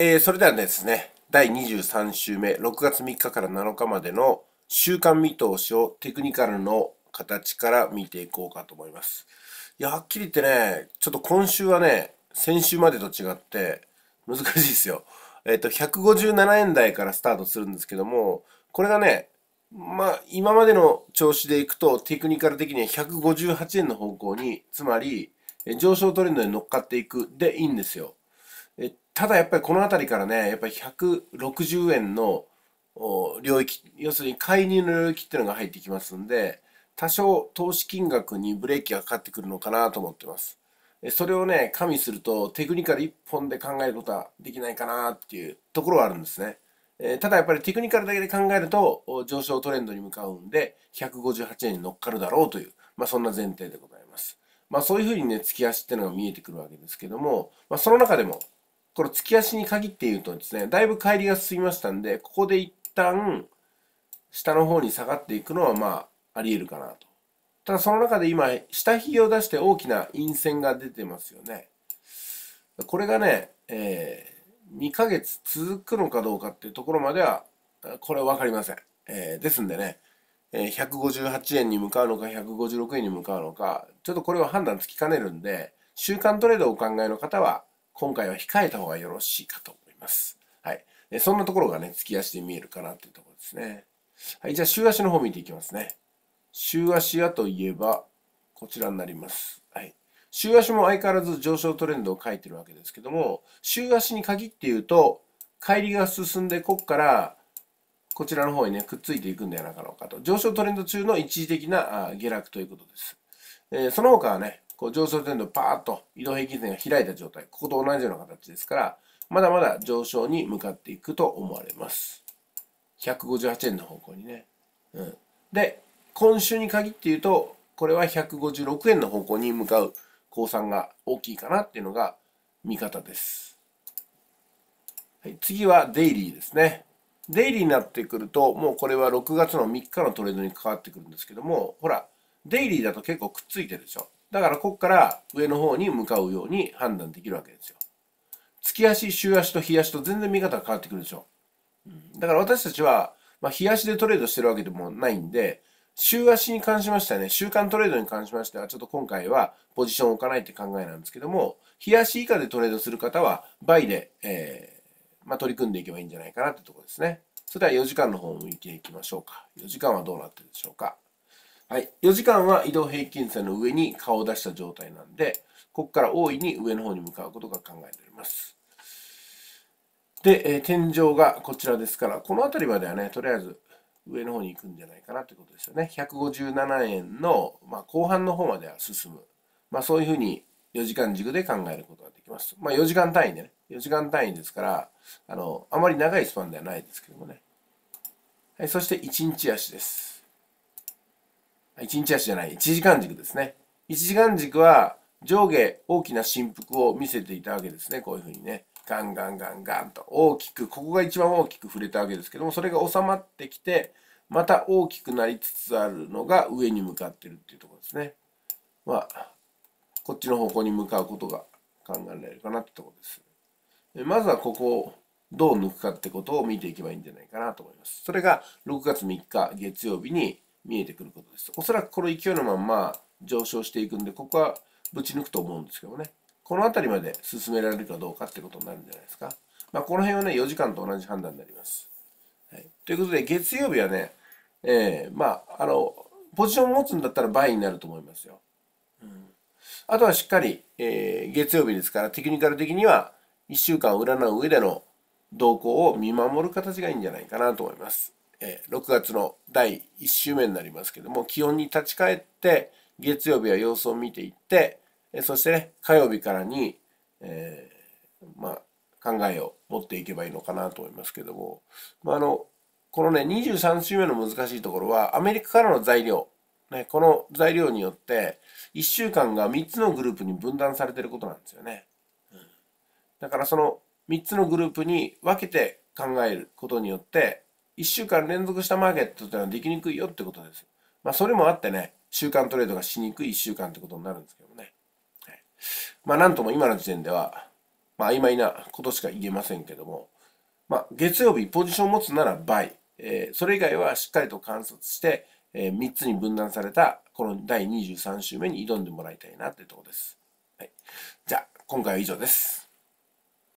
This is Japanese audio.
えー、それではですね、第23週目、6月3日から7日までの週間見通しをテクニカルの形から見ていこうかと思います。いや、はっきり言ってね、ちょっと今週はね、先週までと違って難しいですよ。えっ、ー、と、157円台からスタートするんですけども、これがね、まあ、今までの調子でいくと、テクニカル的には158円の方向に、つまり、上昇トレンドに乗っかっていくでいいんですよ。ただやっぱりこの辺りからね、やっぱり160円の領域、要するに介入の領域っていうのが入ってきますんで、多少投資金額にブレーキがかかってくるのかなと思ってます。それをね、加味するとテクニカル1本で考えることはできないかなっていうところはあるんですね。ただやっぱりテクニカルだけで考えると上昇トレンドに向かうんで158円に乗っかるだろうという、まあ、そんな前提でございます。まあそういうふうにね、月足っていうのが見えてくるわけですけども、まあその中でもこの突き足に限って言うとですね、だいぶ帰りが進みましたんで、ここで一旦、下の方に下がっていくのは、まあ、あり得るかなと。ただ、その中で今、下髭を出して大きな陰線が出てますよね。これがね、えー、2ヶ月続くのかどうかっていうところまでは、これは分かりません。えー、ですんでね、え158円に向かうのか、156円に向かうのか、ちょっとこれは判断つきかねるんで、週間トレードをお考えの方は、今回は控えた方がよろしいかと思います。はい。そんなところがね、突き足で見えるかなっていうところですね。はい。じゃあ、週足の方見ていきますね。週足やといえば、こちらになります。はい。週足も相変わらず上昇トレンドを書いてるわけですけども、週足に限って言うと、帰りが進んで、こっから、こちらの方にね、くっついていくんではなかろうかと。上昇トレンド中の一時的な下落ということです。えー、その他はね、こう上昇トレンドパーッと移動平均線が開いた状態、ここと同じような形ですから、まだまだ上昇に向かっていくと思われます。158円の方向にね。うん、で、今週に限って言うと、これは156円の方向に向かう降参が大きいかなっていうのが見方です。はい、次はデイリーですね。デイリーになってくると、もうこれは6月の3日のトレードに関わってくるんですけども、ほら、デイリーだと結構くっついてるでしょ。だからここから上の方に向かうように判断できるわけですよ。月足、週足と日足と全然見方が変わってくるでしょ。だから私たちは、まあ、日足でトレードしてるわけでもないんで、週足に関しましてはね、週間トレードに関しましては、ちょっと今回はポジションを置かないって考えなんですけども、日足以下でトレードする方は、倍で、えー、まあ、取り組んでいけばいいんじゃないかなってとこですね。それでは4時間の方を向いていきましょうか。4時間はどうなってるでしょうか。はい。4時間は移動平均線の上に顔を出した状態なんで、ここから大いに上の方に向かうことが考えております。で、えー、天井がこちらですから、この辺りまではね、とりあえず上の方に行くんじゃないかなということですよね。157円の、まあ、後半の方までは進む。まあ、そういうふうに4時間軸で考えることができます。まあ、4時間単位でね、4時間単位ですから、あの、あまり長いスパンではないですけどもね。はい、そして1日足です。1日足じゃない、1時間軸ですね。1時間軸は上下大きな振幅を見せていたわけですね。こういうふうにね。ガンガンガンガンと大きく、ここが一番大きく触れたわけですけども、それが収まってきて、また大きくなりつつあるのが上に向かってるっていうところですね。まあ、こっちの方向に向かうことが考えられるかなってところです。まずはここをどう抜くかってことを見ていけばいいんじゃないかなと思います。それが6月3日月曜日に見えてくることです。おそらくこの勢いのまんま上昇していくんで、ここはぶち抜くと思うんですけどね。この辺りまで進められるかどうかってことになるんじゃないですか。まあ、この辺はね、4時間と同じ判断になります。はい、ということで、月曜日はね、えー、まあ、あの、ポジションを持つんだったら倍になると思いますよ。うん、あとはしっかり、えー、月曜日ですから、テクニカル的には1週間占う上での動向を見守る形がいいんじゃないかなと思います。え6月の第1週目になりますけども気温に立ち返って月曜日は様子を見ていって、えそしてね火曜日からに、えー、まあ考えを持っていけばいいのかなと思いますけども、まあ、あのこのね23週目の難しいところはアメリカからの材料、ね、この材料によって1週間が3つのグループに分断されてることなんですよね、うん、だからその3つのグループに分けて考えることによって1週間連続したマーケットってのはできにくいよってことです。まあ、それもあってね、週間トレードがしにくい1週間ってことになるんですけどね。はい、まあ、なんとも今の時点では、まあ、曖昧なことしか言えませんけども、まあ、月曜日ポジションを持つなら倍、えー、それ以外はしっかりと観察して、えー、3つに分断されたこの第23週目に挑んでもらいたいなってとこです。はい、じゃあ、今回は以上です。